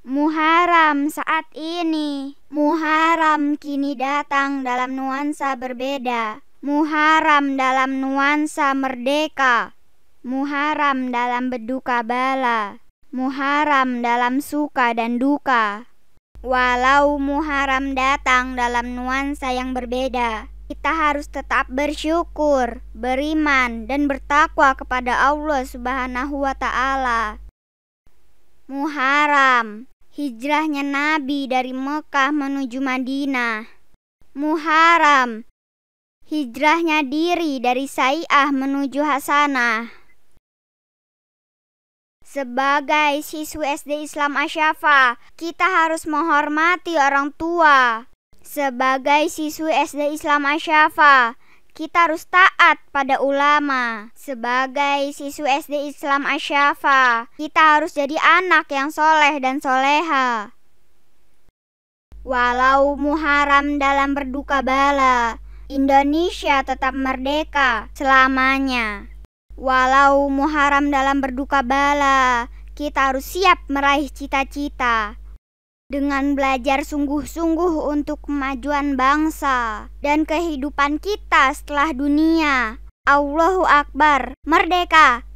Muharram saat ini. Muharram kini datang dalam nuansa berbeda. Muharram dalam nuansa merdeka. Muharram dalam berduka bala. Muharram dalam suka dan duka. Walau Muharram datang dalam nuansa yang berbeda, kita harus tetap bersyukur, beriman, dan bertakwa kepada Allah Subhanahu wa Ta'ala. Muharram hijrahnya Nabi dari Mekah menuju Madinah. Muharram, hijrahnya diri dari Sai'ah menuju Hasanah. Sebagai siswi SD Islam Asyafa, kita harus menghormati orang tua. Sebagai siswi SD Islam Asyafa, kita harus taat pada ulama. Sebagai siswa SD Islam Asyafa, kita harus jadi anak yang soleh dan soleha. Walau muharam dalam berduka bala, Indonesia tetap merdeka selamanya. Walau muharam dalam berduka bala, kita harus siap meraih cita-cita dengan belajar sungguh-sungguh untuk kemajuan bangsa dan kehidupan kita setelah dunia. Allahu Akbar, merdeka!